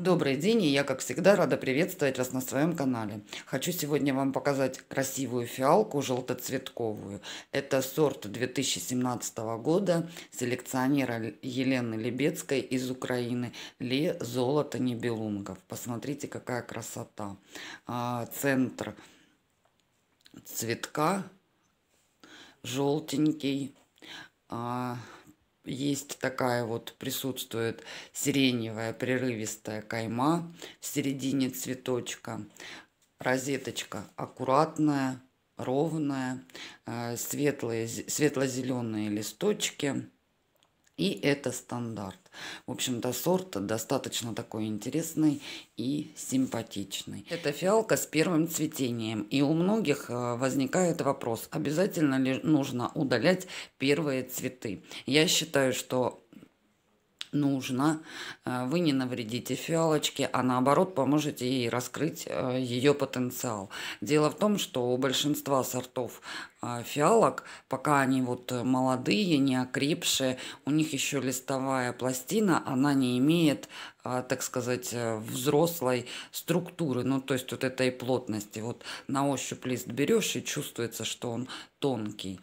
Добрый день, и я, как всегда, рада приветствовать вас на своем канале. Хочу сегодня вам показать красивую фиалку желтоцветковую. Это сорт 2017 года селекционера Елены Лебецкой из Украины «Ле золото небелунгов». Посмотрите, какая красота. А, центр цветка желтенький, а, есть такая вот, присутствует сиреневая прерывистая кайма в середине цветочка. Розеточка аккуратная, ровная, э, светлые, светло-зеленые листочки. И это стандарт. В общем-то, сорт достаточно такой интересный и симпатичный. Это фиалка с первым цветением. И у многих э, возникает вопрос, обязательно ли нужно удалять первые цветы. Я считаю, что нужно, э, вы не навредите фиалочке, а наоборот поможете ей раскрыть э, ее потенциал. Дело в том, что у большинства сортов э, фиалок, пока они вот молодые, не окрепшие, у них еще листовая пластина, она не имеет, так сказать, взрослой структуры, ну то есть вот этой плотности. Вот на ощупь лист берешь и чувствуется, что он тонкий.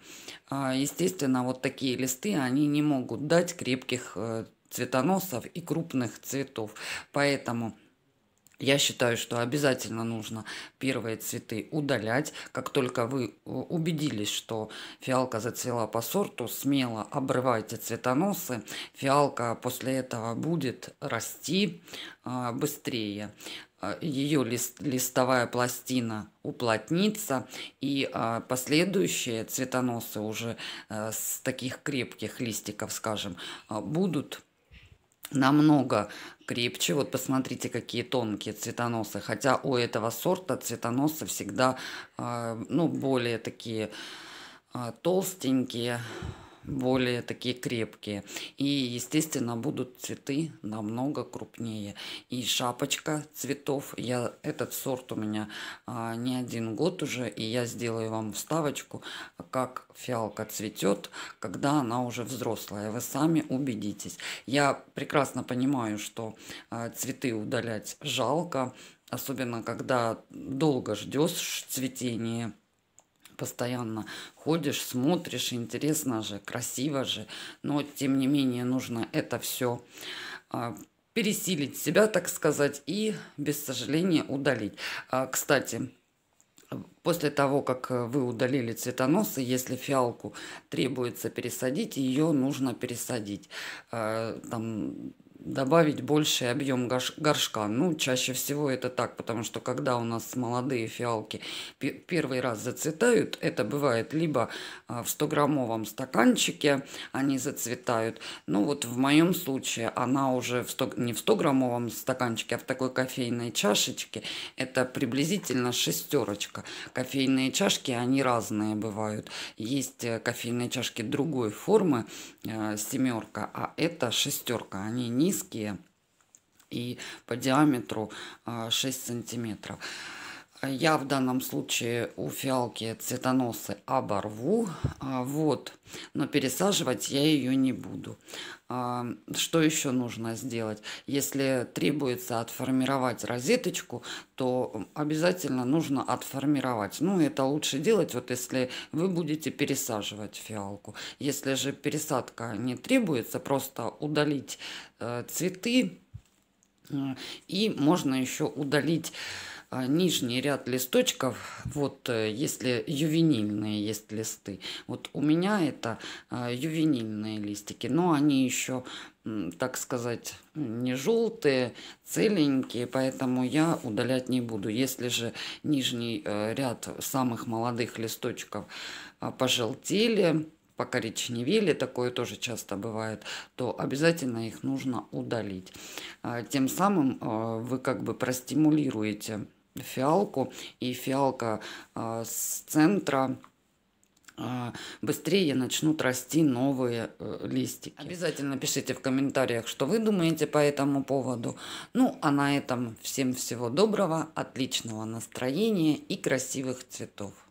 Естественно, вот такие листы, они не могут дать крепких цветоносов и крупных цветов. Поэтому я считаю, что обязательно нужно первые цветы удалять. Как только вы э, убедились, что фиалка зацвела по сорту, смело обрывайте цветоносы. Фиалка после этого будет расти э, быстрее. Э, Ее лист, листовая пластина уплотнится, и э, последующие цветоносы уже э, с таких крепких листиков, скажем, будут намного крепче. Вот посмотрите, какие тонкие цветоносы. Хотя у этого сорта цветоносы всегда а, ну, более такие а, толстенькие, более такие крепкие. И, естественно, будут цветы намного крупнее. И шапочка цветов. Я, этот сорт у меня а, не один год уже, и я сделаю вам вставочку, как фиалка цветет, когда она уже взрослая. Вы сами убедитесь. Я прекрасно понимаю, что а, цветы удалять жалко, особенно когда долго ждешь цветения постоянно ходишь, смотришь, интересно же, красиво же, но тем не менее нужно это все а, пересилить себя, так сказать, и без сожаления удалить. А, кстати, После того, как вы удалили цветоносы, если фиалку требуется пересадить, ее нужно пересадить. А, там добавить больший объем горшка. Ну, чаще всего это так, потому что когда у нас молодые фиалки первый раз зацветают, это бывает либо а, в 100-граммовом стаканчике они зацветают, ну вот в моем случае она уже в 100, не в 100-граммовом стаканчике, а в такой кофейной чашечке, это приблизительно шестерочка. Кофейные чашки, они разные бывают. Есть э, кофейные чашки другой формы, э, семерка, а это шестерка, они не низкие и по диаметру 6 а, сантиметров я в данном случае у фиалки цветоносы оборву, а, вот, но пересаживать я ее не буду. А, что еще нужно сделать? Если требуется отформировать розеточку, то обязательно нужно отформировать. Ну, это лучше делать, вот если вы будете пересаживать фиалку. Если же пересадка не требуется, просто удалить э, цветы, э, и можно еще удалить а, нижний ряд листочков, вот э, если ювенильные есть листы, вот у меня это а, ювенильные листики, но они еще, так сказать, не желтые, целенькие, поэтому я удалять не буду. Если же нижний э, ряд самых молодых листочков а, пожелтели, покоричневели, такое тоже часто бывает, то обязательно их нужно удалить. Тем самым э, вы как бы простимулируете фиалку, и фиалка э, с центра а, быстрее начнут расти новые э, листики. Обязательно пишите в комментариях, что вы думаете по этому поводу. Ну, а на этом всем всего доброго, отличного настроения и красивых цветов.